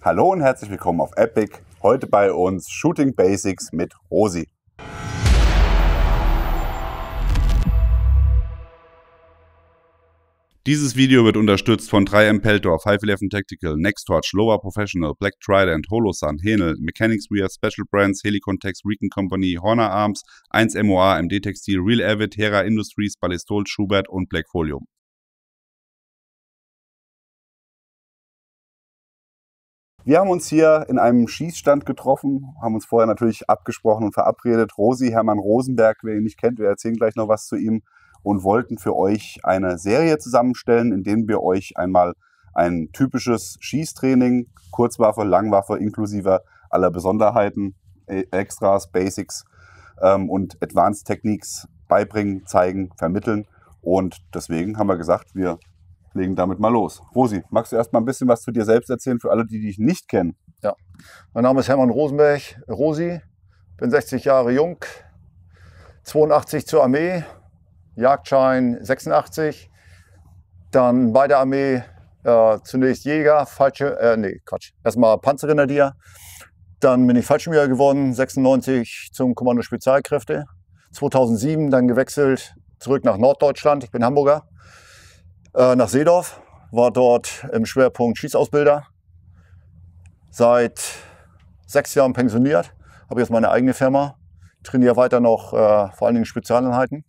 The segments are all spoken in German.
Hallo und herzlich willkommen auf Epic. Heute bei uns Shooting Basics mit Rosi. Dieses Video wird unterstützt von 3M Peltor, 511 Tactical, Nextorch, Lower Professional, Black Trident, Holosun, Henel, Mechanics Wear, Special Brands, Helicontex, Recon Company, Horner Arms, 1MOA, MD Textil, Real Avid, Hera Industries, Ballistol, Schubert und Blackfolium. Wir haben uns hier in einem Schießstand getroffen, haben uns vorher natürlich abgesprochen und verabredet. Rosi Hermann Rosenberg, wer ihn nicht kennt, wir erzählen gleich noch was zu ihm und wollten für euch eine Serie zusammenstellen, in denen wir euch einmal ein typisches Schießtraining, Kurzwaffe, Langwaffe inklusive aller Besonderheiten, e-, Extras, Basics ähm, und Advanced Techniques beibringen, zeigen, vermitteln. Und deswegen haben wir gesagt, wir legen damit mal los. Rosi, magst du erst mal ein bisschen was zu dir selbst erzählen für alle, die dich nicht kennen? Ja, mein Name ist Hermann Rosenberg, Rosi, bin 60 Jahre jung, 82 zur Armee, Jagdschein 86, dann bei der Armee äh, zunächst Jäger, Falsche, äh, nee, Quatsch, erstmal Panzergrenadier, dann bin ich Fallschirmjäger geworden, 96 zum Kommando Spezialkräfte, 2007 dann gewechselt zurück nach Norddeutschland, ich bin Hamburger, äh, nach Seedorf, war dort im Schwerpunkt Schießausbilder. Seit sechs Jahren pensioniert, habe jetzt meine eigene Firma, trainiere weiter noch äh, vor allen Dingen Spezialeinheiten.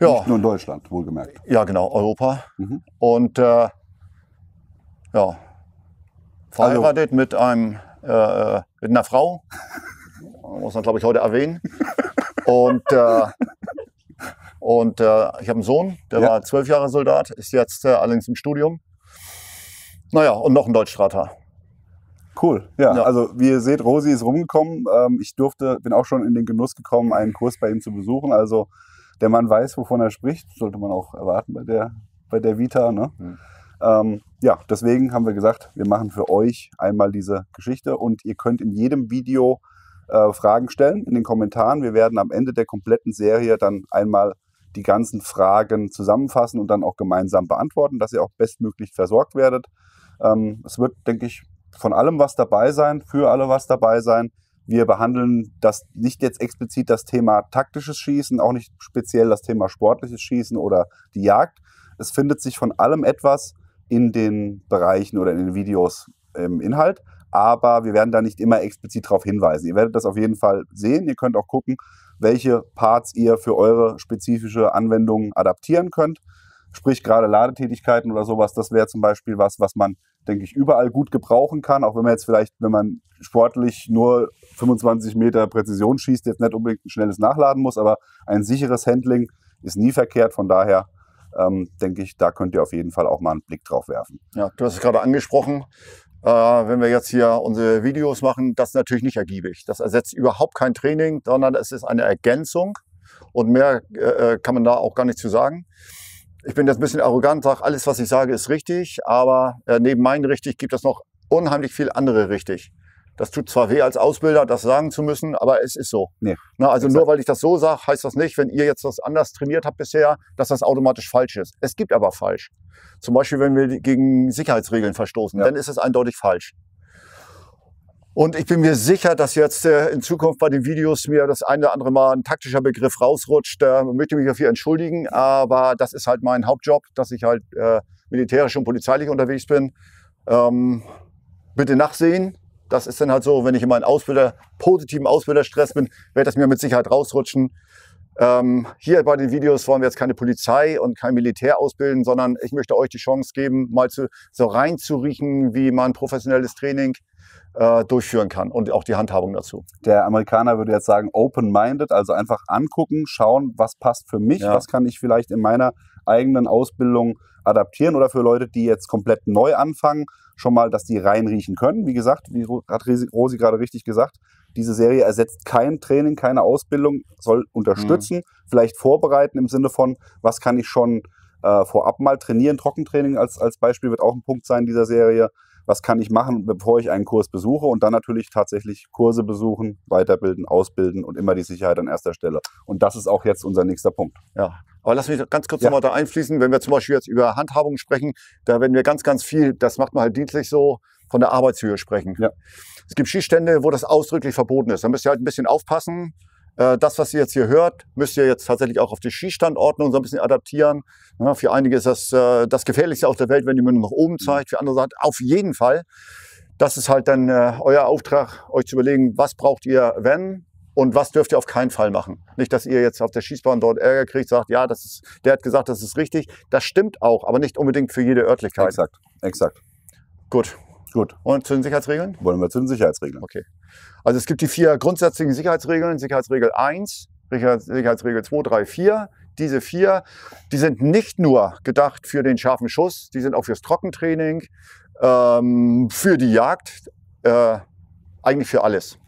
Ja. Nicht nur in Deutschland, wohlgemerkt. Ja, genau, Europa. Mhm. Und äh, ja, also verheiratet also. mit einem äh, äh, mit einer Frau. Muss man, glaube ich, heute erwähnen. Und äh, und äh, ich habe einen Sohn, der ja. war zwölf Jahre Soldat, ist jetzt äh, allerdings im Studium. Naja, und noch ein Deutschstrater. Cool, ja, ja, Also wie ihr seht, Rosi ist rumgekommen. Ähm, ich durfte, bin auch schon in den Genuss gekommen, einen Kurs bei ihm zu besuchen. Also der Mann weiß, wovon er spricht. Sollte man auch erwarten bei der, bei der Vita. Ne? Mhm. Ähm, ja, deswegen haben wir gesagt, wir machen für euch einmal diese Geschichte und ihr könnt in jedem Video äh, Fragen stellen in den Kommentaren. Wir werden am Ende der kompletten Serie dann einmal die ganzen Fragen zusammenfassen und dann auch gemeinsam beantworten, dass ihr auch bestmöglich versorgt werdet. Ähm, es wird, denke ich, von allem was dabei sein, für alle was dabei sein. Wir behandeln das nicht jetzt explizit das Thema taktisches Schießen, auch nicht speziell das Thema sportliches Schießen oder die Jagd. Es findet sich von allem etwas in den Bereichen oder in den Videos im ähm, Inhalt, aber wir werden da nicht immer explizit darauf hinweisen. Ihr werdet das auf jeden Fall sehen. Ihr könnt auch gucken, welche Parts ihr für eure spezifische Anwendung adaptieren könnt. Sprich, gerade Ladetätigkeiten oder sowas, das wäre zum Beispiel was, was man, denke ich, überall gut gebrauchen kann. Auch wenn man jetzt vielleicht, wenn man sportlich nur 25 Meter Präzision schießt, jetzt nicht unbedingt ein schnelles Nachladen muss, aber ein sicheres Handling ist nie verkehrt. Von daher ähm, denke ich, da könnt ihr auf jeden Fall auch mal einen Blick drauf werfen. Ja, du hast es gerade angesprochen. Äh, wenn wir jetzt hier unsere Videos machen, das ist natürlich nicht ergiebig. Das ersetzt überhaupt kein Training, sondern es ist eine Ergänzung und mehr äh, äh kann man da auch gar nicht zu sagen. Ich bin jetzt ein bisschen arrogant, sage, alles, was ich sage, ist richtig, aber äh, neben meinen richtig gibt es noch unheimlich viel andere richtig. Das tut zwar weh als Ausbilder, das sagen zu müssen, aber es ist so. Nee, Na, also exakt. nur weil ich das so sage, heißt das nicht, wenn ihr jetzt was anders trainiert habt bisher, dass das automatisch falsch ist. Es gibt aber falsch. Zum Beispiel, wenn wir gegen Sicherheitsregeln verstoßen, ja. dann ist es eindeutig falsch. Und ich bin mir sicher, dass jetzt äh, in Zukunft bei den Videos mir das eine oder andere Mal ein taktischer Begriff rausrutscht. Ich äh, möchte mich dafür entschuldigen, aber das ist halt mein Hauptjob, dass ich halt äh, militärisch und polizeilich unterwegs bin. Ähm, bitte nachsehen. Das ist dann halt so, wenn ich in meinem Ausbilder, positiven Ausbilderstress bin, wird das mir mit Sicherheit rausrutschen. Ähm, hier bei den Videos wollen wir jetzt keine Polizei und kein Militär ausbilden, sondern ich möchte euch die Chance geben, mal zu, so reinzuriechen, wie man professionelles Training äh, durchführen kann und auch die Handhabung dazu. Der Amerikaner würde jetzt sagen, open-minded, also einfach angucken, schauen, was passt für mich, ja. was kann ich vielleicht in meiner eigenen Ausbildung adaptieren oder für Leute, die jetzt komplett neu anfangen, schon mal, dass die reinriechen können. Wie gesagt, wie hat Rosi gerade richtig gesagt, diese Serie ersetzt kein Training, keine Ausbildung, soll unterstützen, mhm. vielleicht vorbereiten im Sinne von, was kann ich schon äh, vorab mal trainieren. Trockentraining als, als Beispiel wird auch ein Punkt sein dieser Serie was kann ich machen, bevor ich einen Kurs besuche und dann natürlich tatsächlich Kurse besuchen, weiterbilden, ausbilden und immer die Sicherheit an erster Stelle. Und das ist auch jetzt unser nächster Punkt. Ja. Aber lass mich ganz kurz ja. nochmal da einfließen, wenn wir zum Beispiel jetzt über Handhabung sprechen, da werden wir ganz, ganz viel, das macht man halt dienstlich so, von der Arbeitshöhe sprechen. Ja. Es gibt Schießstände, wo das ausdrücklich verboten ist. Da müsst ihr halt ein bisschen aufpassen. Äh, das, was ihr jetzt hier hört, müsst ihr jetzt tatsächlich auch auf die Skistandordnung so ein bisschen adaptieren. Ja, für einige ist das äh, das Gefährlichste auf der Welt, wenn die Mündung nach oben mhm. zeigt. Für andere sagt, auf jeden Fall. Das ist halt dann äh, euer Auftrag, euch zu überlegen, was braucht ihr, wenn und was dürft ihr auf keinen Fall machen. Nicht, dass ihr jetzt auf der Schießbahn dort Ärger kriegt, sagt, ja, das ist, der hat gesagt, das ist richtig. Das stimmt auch, aber nicht unbedingt für jede Örtlichkeit. Exakt, exakt. Gut, Gut. Und zu den Sicherheitsregeln? Wollen wir zu den Sicherheitsregeln. Okay. Also es gibt die vier grundsätzlichen Sicherheitsregeln. Sicherheitsregel 1, Sicherheitsregel 2, 3, 4. Diese vier, die sind nicht nur gedacht für den scharfen Schuss, die sind auch fürs Trockentraining, ähm, für die Jagd, äh, eigentlich für alles.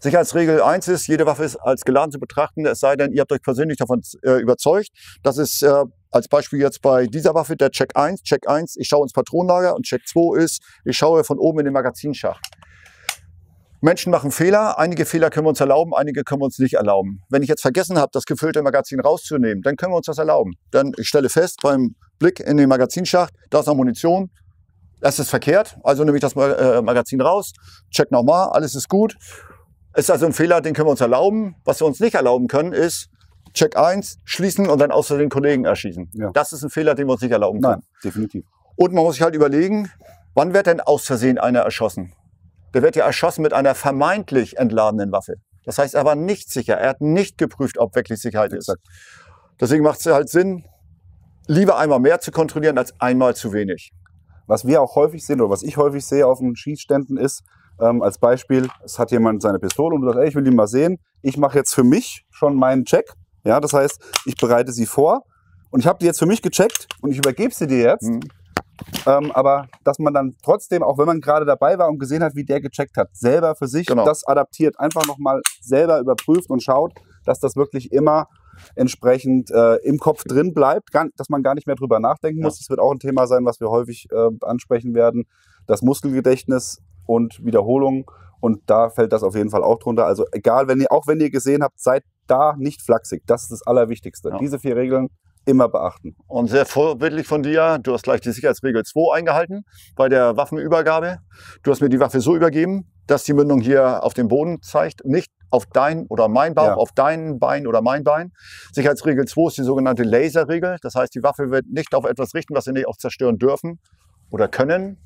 Sicherheitsregel 1 ist, jede Waffe ist als geladen zu betrachten, es sei denn, ihr habt euch persönlich davon äh, überzeugt, dass es äh, als Beispiel jetzt bei dieser Waffe, der Check 1. Check 1, ich schaue ins Patronenlager und Check 2 ist, ich schaue von oben in den Magazinschacht. Menschen machen Fehler, einige Fehler können wir uns erlauben, einige können wir uns nicht erlauben. Wenn ich jetzt vergessen habe, das gefüllte Magazin rauszunehmen, dann können wir uns das erlauben. Denn ich stelle fest, beim Blick in den Magazinschacht, da ist noch Munition, das ist verkehrt, also nehme ich das äh, Magazin raus, check nochmal, alles ist gut. Ist also ein Fehler, den können wir uns erlauben. Was wir uns nicht erlauben können, ist, Check 1, schließen und dann außer den Kollegen erschießen. Ja. Das ist ein Fehler, den wir uns nicht erlauben können. Nein, definitiv. Und man muss sich halt überlegen, wann wird denn aus Versehen einer erschossen? Der wird ja erschossen mit einer vermeintlich entladenen Waffe. Das heißt, er war nicht sicher. Er hat nicht geprüft, ob wirklich Sicherheit Exakt. ist. Deswegen macht es halt Sinn, lieber einmal mehr zu kontrollieren als einmal zu wenig. Was wir auch häufig sehen oder was ich häufig sehe auf den Schießständen ist, ähm, als Beispiel, es hat jemand seine Pistole und du sagst, ey, ich will die mal sehen. Ich mache jetzt für mich schon meinen Check ja, das heißt, ich bereite sie vor und ich habe die jetzt für mich gecheckt und ich übergebe sie dir jetzt. Mhm. Ähm, aber dass man dann trotzdem, auch wenn man gerade dabei war und gesehen hat, wie der gecheckt hat, selber für sich genau. das adaptiert, einfach nochmal selber überprüft und schaut, dass das wirklich immer entsprechend äh, im Kopf drin bleibt, gar, dass man gar nicht mehr drüber nachdenken ja. muss. Das wird auch ein Thema sein, was wir häufig äh, ansprechen werden. Das Muskelgedächtnis und Wiederholung und da fällt das auf jeden Fall auch drunter. Also egal, wenn ihr, auch wenn ihr gesehen habt, seid da nicht flachsig. Das ist das Allerwichtigste. Ja. Diese vier Regeln immer beachten. Und sehr vorbildlich von dir, du hast gleich die Sicherheitsregel 2 eingehalten bei der Waffenübergabe. Du hast mir die Waffe so übergeben, dass die Mündung hier auf den Boden zeigt, nicht auf dein oder mein Bauch, ja. auf dein Bein oder mein Bein. Sicherheitsregel 2 ist die sogenannte Laserregel. Das heißt, die Waffe wird nicht auf etwas richten, was sie nicht auch zerstören dürfen oder können.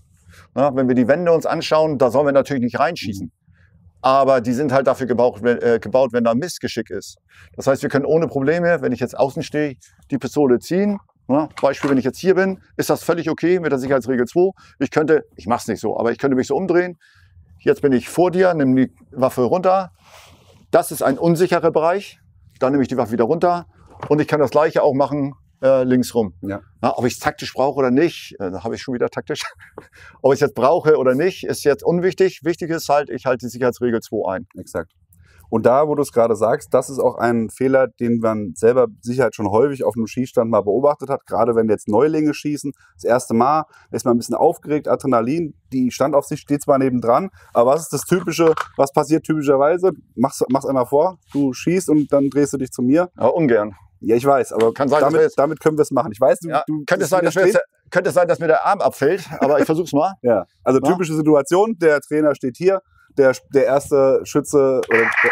Na, wenn wir die Wände uns anschauen, da sollen wir natürlich nicht reinschießen. Aber die sind halt dafür gebaut, wenn, äh, gebaut, wenn da Missgeschick ist. Das heißt, wir können ohne Probleme, wenn ich jetzt außen stehe, die Pistole ziehen. Na, Beispiel, wenn ich jetzt hier bin, ist das völlig okay mit der Sicherheitsregel 2. Ich könnte, ich mache es nicht so, aber ich könnte mich so umdrehen. Jetzt bin ich vor dir, nimm die Waffe runter. Das ist ein unsicherer Bereich. Dann nehme ich die Waffe wieder runter. Und ich kann das gleiche auch machen, äh, links rum. Ja. Na, ob ich es taktisch brauche oder nicht, äh, habe ich schon wieder taktisch. ob ich es jetzt brauche oder nicht, ist jetzt unwichtig. Wichtig ist halt, ich halte die Sicherheitsregel 2 ein. Exakt. Und da, wo du es gerade sagst, das ist auch ein Fehler, den man selber Sicherheit schon häufig auf einem Schießstand mal beobachtet hat. Gerade wenn jetzt Neulinge schießen, das erste Mal, ist man ein bisschen aufgeregt, Adrenalin, die Standaufsicht steht zwar nebendran, aber was ist das Typische, was passiert typischerweise? Mach's, mach's einmal vor, du schießt und dann drehst du dich zu mir. Ja, ungern. Ja, ich weiß, aber kann sein, damit, damit können wir es machen. Ich weiß, du, ja, du könnte, es sein, dass jetzt, könnte es sein, dass mir der Arm abfällt, aber ich versuch's mal. Ja, also ja. typische Situation, der Trainer steht hier, der, der erste Schütze oder der,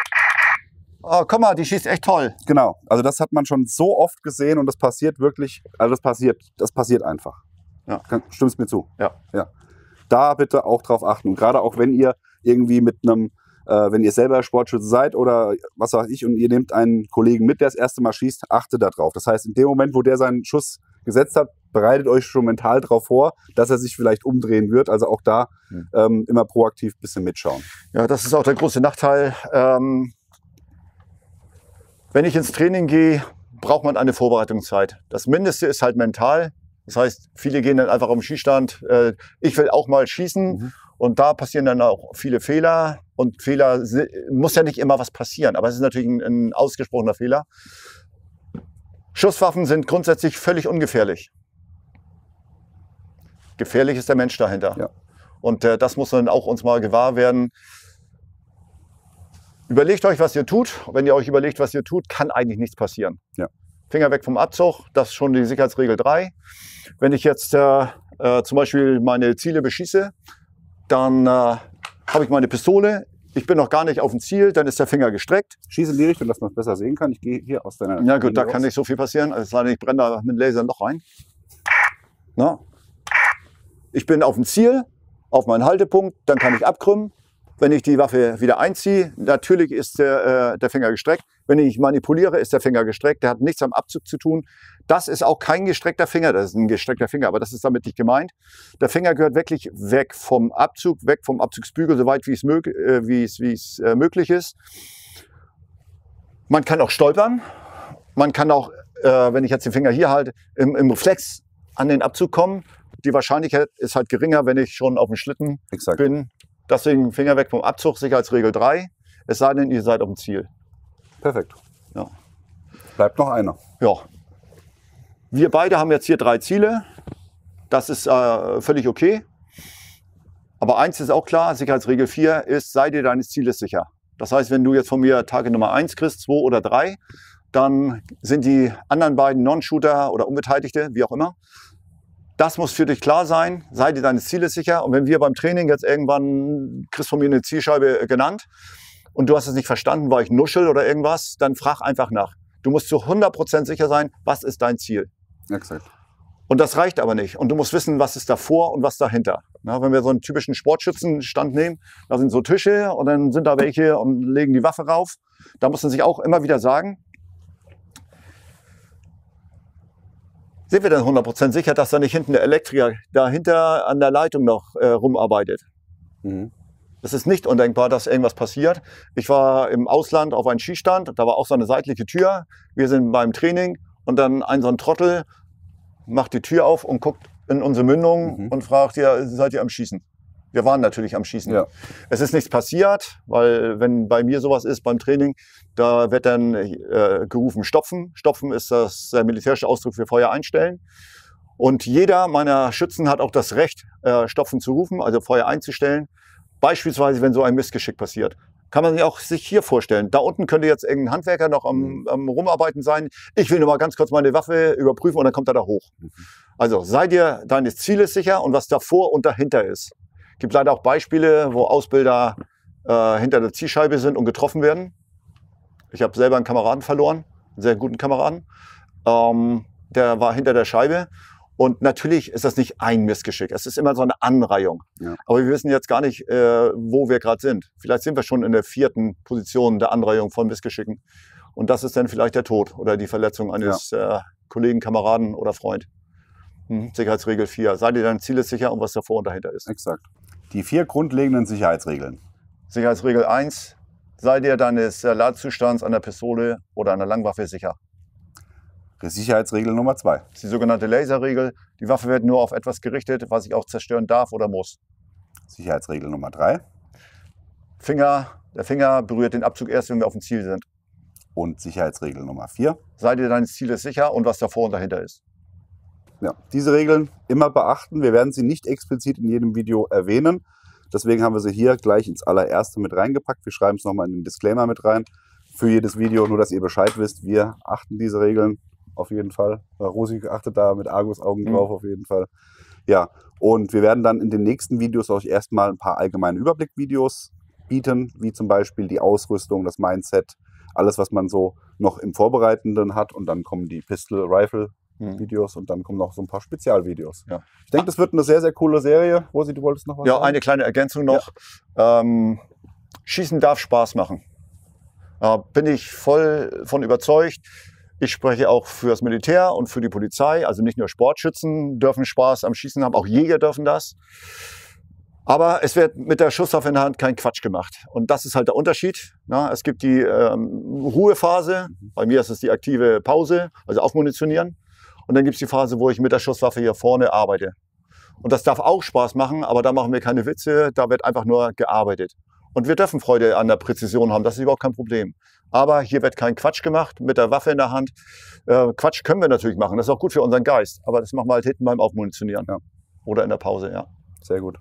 oh, komm mal, die schießt echt toll. Genau. Also das hat man schon so oft gesehen und das passiert wirklich, also das passiert, das passiert einfach. Ja. Stimmst mir zu? Ja. ja. Da bitte auch drauf achten. gerade auch wenn ihr irgendwie mit einem äh, wenn ihr selber Sportschütze seid oder was weiß ich und ihr nehmt einen Kollegen mit, der das erste Mal schießt, achtet darauf. Das heißt, in dem Moment, wo der seinen Schuss gesetzt hat, bereitet euch schon mental darauf vor, dass er sich vielleicht umdrehen wird. Also auch da ähm, immer proaktiv ein bisschen mitschauen. Ja, das ist auch der große Nachteil. Ähm, wenn ich ins Training gehe, braucht man eine Vorbereitungszeit. Das Mindeste ist halt mental. Das heißt, viele gehen dann einfach am Schießstand. Äh, ich will auch mal schießen. Mhm. Und da passieren dann auch viele Fehler. Und Fehler muss ja nicht immer was passieren, aber es ist natürlich ein, ein ausgesprochener Fehler. Schusswaffen sind grundsätzlich völlig ungefährlich. Gefährlich ist der Mensch dahinter. Ja. Und äh, das muss dann auch uns mal gewahr werden. Überlegt euch, was ihr tut. Wenn ihr euch überlegt, was ihr tut, kann eigentlich nichts passieren. Ja. Finger weg vom Abzug, das ist schon die Sicherheitsregel 3. Wenn ich jetzt äh, äh, zum Beispiel meine Ziele beschieße, dann äh, habe ich meine Pistole, ich bin noch gar nicht auf dem Ziel, dann ist der Finger gestreckt. Schieße in die Richtung, dass man es besser sehen kann. Ich gehe hier aus deiner. Ja, gut, Linie da kann nicht so viel passieren. Also, ich brenne da mit dem Laser noch rein. Na? Ich bin auf dem Ziel, auf meinen Haltepunkt, dann kann ich abkrümmen. Wenn ich die Waffe wieder einziehe, natürlich ist der, äh, der Finger gestreckt. Wenn ich manipuliere, ist der Finger gestreckt. Der hat nichts am Abzug zu tun. Das ist auch kein gestreckter Finger. Das ist ein gestreckter Finger, aber das ist damit nicht gemeint. Der Finger gehört wirklich weg vom Abzug, weg vom Abzugsbügel, soweit wie es, mög äh, wie es, wie es äh, möglich ist. Man kann auch stolpern. Man kann auch, äh, wenn ich jetzt den Finger hier halte, im, im Reflex an den Abzug kommen. Die Wahrscheinlichkeit ist halt geringer, wenn ich schon auf dem Schlitten Exakt. bin, Deswegen Finger weg vom Abzug, Sicherheitsregel 3. Es sei denn, ihr seid auf dem Ziel. Perfekt. Ja. Bleibt noch einer. Ja. Wir beide haben jetzt hier drei Ziele. Das ist äh, völlig okay. Aber eins ist auch klar, Sicherheitsregel 4 ist, sei dir deines Zieles sicher. Das heißt, wenn du jetzt von mir Tage Nummer 1 kriegst, 2 oder 3, dann sind die anderen beiden Non-Shooter oder Unbeteiligte, wie auch immer, das muss für dich klar sein, sei dir deines Zieles sicher. Und wenn wir beim Training jetzt irgendwann, kriegst von mir eine Zielscheibe äh, genannt und du hast es nicht verstanden, war ich Nuschel oder irgendwas, dann frag einfach nach. Du musst zu 100% sicher sein, was ist dein Ziel. Exakt. Und das reicht aber nicht. Und du musst wissen, was ist davor und was dahinter. Na, wenn wir so einen typischen Sportschützenstand nehmen, da sind so Tische und dann sind da welche und legen die Waffe rauf. Da muss man sich auch immer wieder sagen, Sind wir denn 100% sicher, dass da nicht hinten der Elektriker dahinter an der Leitung noch äh, rumarbeitet? Mhm. Es ist nicht undenkbar, dass irgendwas passiert. Ich war im Ausland auf einem Skistand, da war auch so eine seitliche Tür. Wir sind beim Training und dann ein so ein Trottel macht die Tür auf und guckt in unsere Mündung mhm. und fragt, ja, seid ihr am Schießen? wir waren natürlich am Schießen. Ja. Es ist nichts passiert, weil wenn bei mir sowas ist beim Training, da wird dann äh, gerufen Stopfen. Stopfen ist das äh, militärische Ausdruck für Feuer einstellen. Und jeder meiner Schützen hat auch das Recht, äh, Stopfen zu rufen, also Feuer einzustellen. Beispielsweise, wenn so ein Missgeschick passiert. Kann man sich auch sich hier vorstellen. Da unten könnte jetzt irgendein Handwerker noch am, mhm. am Rumarbeiten sein. Ich will nur mal ganz kurz meine Waffe überprüfen und dann kommt er da hoch. Mhm. Also sei dir deines Zieles sicher und was davor und dahinter ist gibt leider auch Beispiele, wo Ausbilder äh, hinter der Zielscheibe sind und getroffen werden. Ich habe selber einen Kameraden verloren, einen sehr guten Kameraden. Ähm, der war hinter der Scheibe. Und natürlich ist das nicht ein Missgeschick. Es ist immer so eine Anreihung. Ja. Aber wir wissen jetzt gar nicht, äh, wo wir gerade sind. Vielleicht sind wir schon in der vierten Position der Anreihung von Missgeschicken. Und das ist dann vielleicht der Tod oder die Verletzung eines ja. äh, Kollegen, Kameraden oder Freund. Hm. Sicherheitsregel 4. Sei dir dein Ziel ist sicher und was davor und dahinter ist. Exakt. Die vier grundlegenden Sicherheitsregeln. Sicherheitsregel 1. Sei dir deines äh, Ladzustands an der Pistole oder an der Langwaffe sicher. Sicherheitsregel Nummer 2. die sogenannte Laserregel. Die Waffe wird nur auf etwas gerichtet, was ich auch zerstören darf oder muss. Sicherheitsregel Nummer 3. Finger, der Finger berührt den Abzug erst, wenn wir auf dem Ziel sind. Und Sicherheitsregel Nummer 4. Sei dir deines Zieles sicher und was davor und dahinter ist. Ja, diese Regeln immer beachten. Wir werden sie nicht explizit in jedem Video erwähnen. Deswegen haben wir sie hier gleich ins allererste mit reingepackt. Wir schreiben es nochmal in den Disclaimer mit rein für jedes Video, nur dass ihr Bescheid wisst. Wir achten diese Regeln auf jeden Fall. Rosi achtet da mit Argus-Augen mhm. drauf auf jeden Fall. Ja, und wir werden dann in den nächsten Videos euch erstmal ein paar allgemeine Überblickvideos bieten, wie zum Beispiel die Ausrüstung, das Mindset, alles, was man so noch im Vorbereitenden hat. Und dann kommen die Pistol-Rifle- mhm. Videos und dann kommen noch so ein paar Spezialvideos. Ja. Ich denke, das wird eine sehr, sehr coole Serie. Rosi, du wolltest noch was Ja, sagen? eine kleine Ergänzung noch. Ja. Ähm, Schießen darf Spaß machen. Da bin ich voll von überzeugt. Ich spreche auch für das Militär und für die Polizei. Also nicht nur Sportschützen dürfen Spaß am Schießen haben, auch Jäger dürfen das. Aber es wird mit der Schusswaffe in der Hand kein Quatsch gemacht. Und das ist halt der Unterschied. Na, ne? es gibt die ähm, Ruhephase, mhm. bei mir ist es die aktive Pause, also aufmunitionieren. Und dann gibt es die Phase, wo ich mit der Schusswaffe hier vorne arbeite. Und das darf auch Spaß machen, aber da machen wir keine Witze, da wird einfach nur gearbeitet. Und wir dürfen Freude an der Präzision haben, das ist überhaupt kein Problem. Aber hier wird kein Quatsch gemacht mit der Waffe in der Hand. Äh, Quatsch können wir natürlich machen, das ist auch gut für unseren Geist. Aber das machen wir halt hinten beim Aufmunitionieren ja. oder in der Pause, ja. Sehr gut.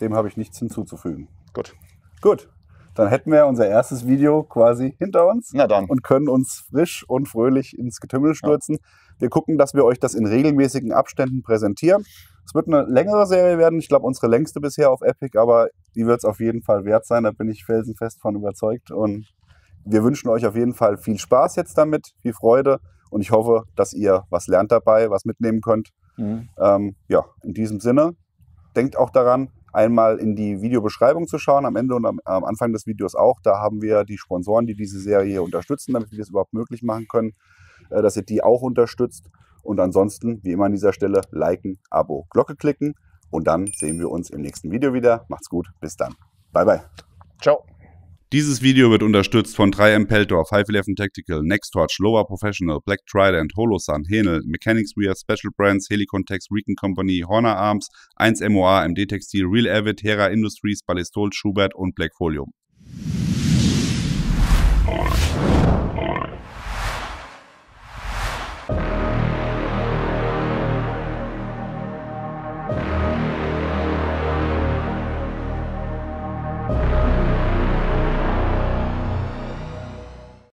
Dem habe ich nichts hinzuzufügen. Gut. Gut. Dann hätten wir unser erstes Video quasi hinter uns. Na dann. Und können uns frisch und fröhlich ins Getümmel stürzen. Ja wir gucken, dass wir euch das in regelmäßigen Abständen präsentieren. Es wird eine längere Serie werden. Ich glaube, unsere längste bisher auf Epic, aber die wird es auf jeden Fall wert sein. Da bin ich felsenfest von überzeugt. Und wir wünschen euch auf jeden Fall viel Spaß jetzt damit, viel Freude. Und ich hoffe, dass ihr was lernt dabei, was mitnehmen könnt. Mhm. Ähm, ja, in diesem Sinne, denkt auch daran, einmal in die Videobeschreibung zu schauen, am Ende und am, am, Anfang des Videos auch. Da haben wir die Sponsoren, die diese Serie unterstützen, damit wir das überhaupt möglich machen können. Äh, dass ihr die auch unterstützt. Und ansonsten, wie immer an dieser Stelle, liken, Abo, Glocke klicken. Und dann sehen wir uns im nächsten Video wieder. Macht's gut, bis dann. Bye, bye. Ciao. Dieses Video wird unterstützt von 3M Peltor, 511 Tactical, Nextorch, Loa Professional, Black Trident, Holosun, Henel, Mechanics Wear, Special Brands, Helicontex, Recon Company, Horner Arms, 1MOA, MD Textil, Real Avid, Hera Industries, Ballistol, Schubert und Blackfolium.